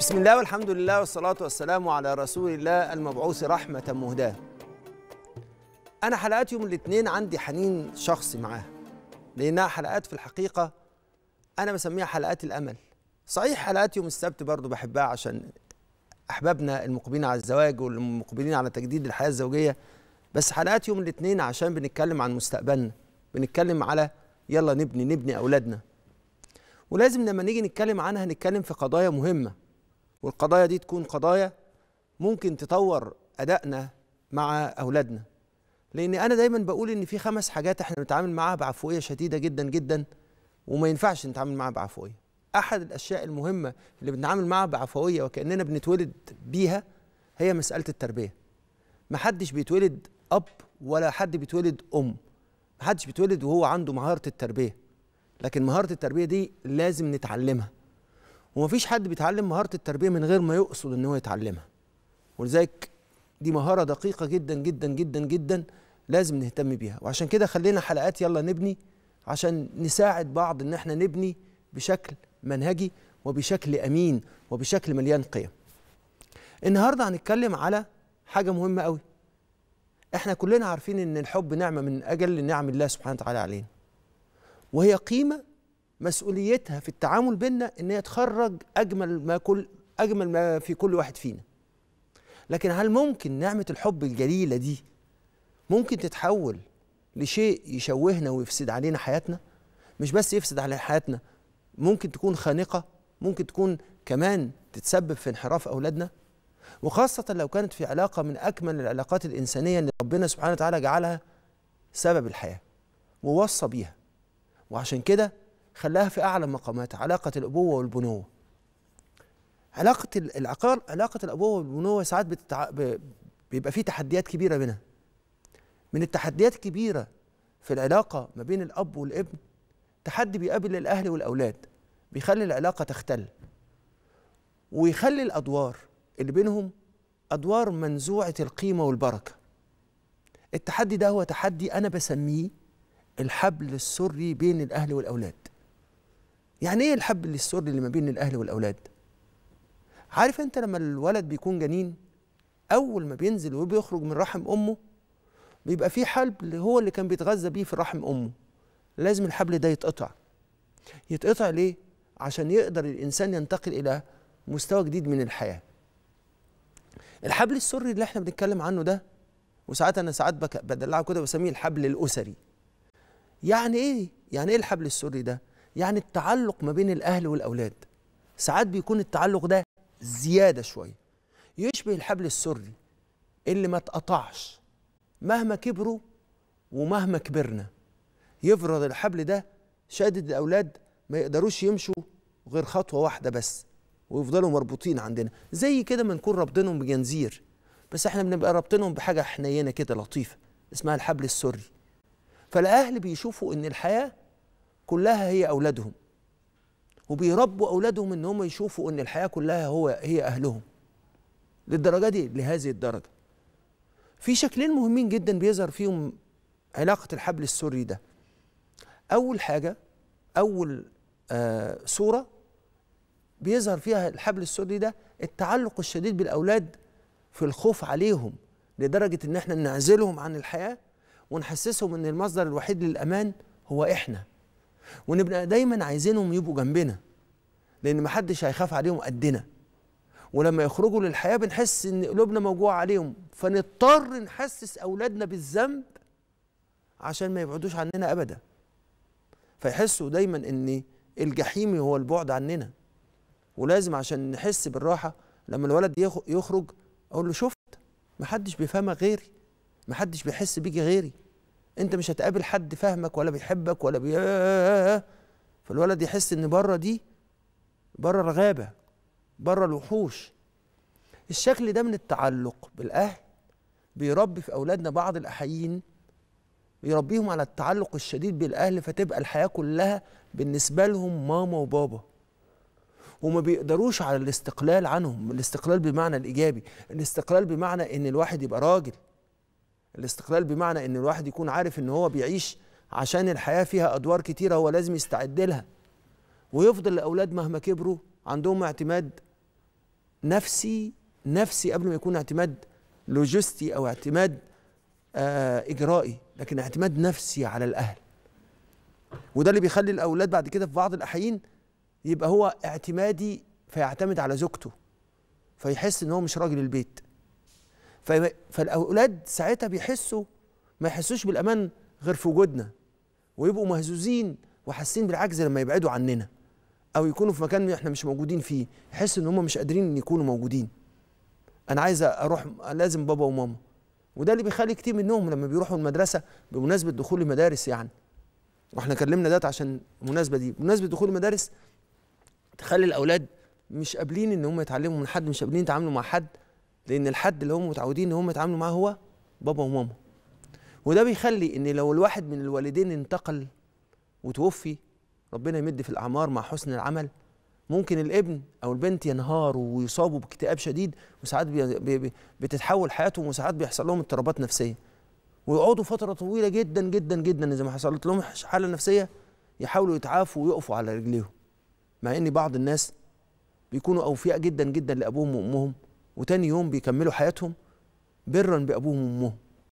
بسم الله والحمد لله والصلاة والسلام على رسول الله المبعوث رحمة مهداة أنا حلقات يوم الاثنين عندي حنين شخصي معاها لأنها حلقات في الحقيقة أنا بسميها حلقات الأمل صحيح حلقات يوم السبت برضو بحبها عشان أحبابنا المقبلين على الزواج والمقبلين على تجديد الحياة الزوجية بس حلقات يوم الاثنين عشان بنتكلم عن مستقبلنا بنتكلم على يلا نبني نبني أولادنا ولازم لما نيجي نتكلم عنها نتكلم في قضايا مهمه والقضايا دي تكون قضايا ممكن تطور أدائنا مع أولادنا لأن أنا دايما بقول إن في خمس حاجات إحنا بنتعامل معاها بعفوية شديدة جدا جدا وما ينفعش نتعامل معاها بعفوية أحد الأشياء المهمة اللي بنتعامل معاها بعفوية وكأننا بنتولد بيها هي مسألة التربية محدش بيتولد أب ولا حد بيتولد أم محدش بيتولد وهو عنده مهارة التربية لكن مهارة التربية دي لازم نتعلمها ومفيش حد بيتعلم مهاره التربيه من غير ما يقصد ان هو يتعلمها ولذلك دي مهاره دقيقه جدا جدا جدا جدا لازم نهتم بيها وعشان كده خلينا حلقات يلا نبني عشان نساعد بعض ان احنا نبني بشكل منهجي وبشكل امين وبشكل مليان قيم النهارده هنتكلم على حاجه مهمه قوي احنا كلنا عارفين ان الحب نعمه من اجل نعم الله سبحانه وتعالى علينا وهي قيمه مسؤوليتها في التعامل بينا ان هي تخرج اجمل ما كل اجمل ما في كل واحد فينا لكن هل ممكن نعمه الحب الجليله دي ممكن تتحول لشيء يشوهنا ويفسد علينا حياتنا مش بس يفسد على حياتنا ممكن تكون خانقه ممكن تكون كمان تتسبب في انحراف اولادنا وخاصه لو كانت في علاقه من اكمل العلاقات الانسانيه اللي ربنا سبحانه وتعالى جعلها سبب الحياه ووصى بيها وعشان كده خلاها في أعلى مقامات علاقة الأبوة والبنوة علاقة العقار علاقة الأبوة والبنوة ساعات بتتع... ب... بيبقى فيه تحديات كبيرة بينها من التحديات الكبيرة في العلاقة ما بين الأب والابن تحدي بيقابل الأهل والأولاد بيخلي العلاقة تختل ويخلي الأدوار اللي بينهم أدوار منزوعة القيمة والبركة التحدي ده هو تحدي أنا بسميه الحبل السري بين الأهل والأولاد يعني ايه الحب السر اللي ما بين الاهل والاولاد عارف انت لما الولد بيكون جنين اول ما بينزل وبيخرج من رحم امه بيبقى فيه حبل هو اللي كان بيتغذى بيه في رحم امه لازم الحبل ده يتقطع يتقطع ليه عشان يقدر الانسان ينتقل الى مستوى جديد من الحياه الحبل السري اللي احنا بنتكلم عنه ده وساعات انا ساعات بدلعه كده بسميه الحبل الاسري يعني ايه يعني ايه الحبل السري ده يعني التعلق ما بين الأهل والأولاد ساعات بيكون التعلق ده زيادة شوية يشبه الحبل السري اللي ما اتقطعش مهما كبروا ومهما كبرنا يفرض الحبل ده شادد الأولاد ما يقدروش يمشوا غير خطوة واحدة بس ويفضلوا مربوطين عندنا زي كده ما نكون رابطينهم بجنزير بس احنا بنبقى رابطينهم بحاجة حنينة كده لطيفة اسمها الحبل السري فالأهل بيشوفوا إن الحياة كلها هي أولادهم وبيربوا أولادهم إن هم يشوفوا إن الحياة كلها هو هي أهلهم للدرجة دي لهذه الدرجة في شكلين مهمين جدا بيظهر فيهم علاقة الحبل السري ده أول حاجة أول آه صورة بيظهر فيها الحبل السري ده التعلق الشديد بالأولاد في الخوف عليهم لدرجة إن إحنا نعزلهم عن الحياة ونحسسهم إن المصدر الوحيد للأمان هو إحنا ونبقى دايما عايزينهم يبقوا جنبنا لان محدش هيخاف عليهم قدنا ولما يخرجوا للحياه بنحس ان قلوبنا موجوعه عليهم فنضطر نحسس اولادنا بالذنب عشان ما يبعدوش عننا ابدا فيحسوا دايما ان الجحيم هو البعد عننا ولازم عشان نحس بالراحه لما الولد يخرج اقول له شفت محدش بيفهمك غيري محدش بيحس بيكي غيري انت مش هتقابل حد فاهمك ولا بيحبك ولا بي فالولد يحس ان بره دي بره الغابه بره الوحوش الشكل ده من التعلق بالاهل بيربي في اولادنا بعض الاحيين بيربيهم على التعلق الشديد بالاهل فتبقى الحياه كلها بالنسبه لهم ماما وبابا وما بيقدروش على الاستقلال عنهم الاستقلال بمعنى الايجابي الاستقلال بمعنى ان الواحد يبقى راجل الاستقلال بمعنى ان الواحد يكون عارف ان هو بيعيش عشان الحياه فيها ادوار كتيره هو لازم يستعد لها ويفضل الاولاد مهما كبروا عندهم اعتماد نفسي نفسي قبل ما يكون اعتماد لوجستي او اعتماد آه اجرائي لكن اعتماد نفسي على الاهل وده اللي بيخلي الاولاد بعد كده في بعض الاحيان يبقى هو اعتمادي فيعتمد على زوجته فيحس ان هو مش راجل البيت فالاولاد ساعتها بيحسوا ما يحسوش بالامان غير في وجودنا ويبقوا مهزوزين وحاسين بالعجز لما يبعدوا عننا او يكونوا في مكان احنا مش موجودين فيه يحسوا ان هم مش قادرين ان يكونوا موجودين انا عايز اروح لازم بابا وماما وده اللي بيخلي كتير منهم لما بيروحوا المدرسه بمناسبه دخول المدارس يعني واحنا كلمنا ده عشان المناسبه دي بمناسبه دخول المدارس تخلي الاولاد مش قابلين ان هم يتعلموا من حد مش قابلين يتعاملوا مع حد لان الحد اللي هم متعودين ان هم يتعاملوا معاه هو بابا وماما وده بيخلي ان لو الواحد من الوالدين انتقل وتوفي ربنا يمد في الاعمار مع حسن العمل ممكن الابن او البنت ينهاروا ويصابوا باكتئاب شديد وساعات بتتحول حياتهم وساعات بيحصل لهم اضطرابات نفسيه ويقعدوا فتره طويله جدا جدا جدا اذا ما حصلت لهم حاله نفسيه يحاولوا يتعافوا ويقفوا على رجليهم مع ان بعض الناس بيكونوا اوفياء جدا جدا لابوهم وامهم وتاني يوم بيكملوا حياتهم برا بأبوهم وأمهم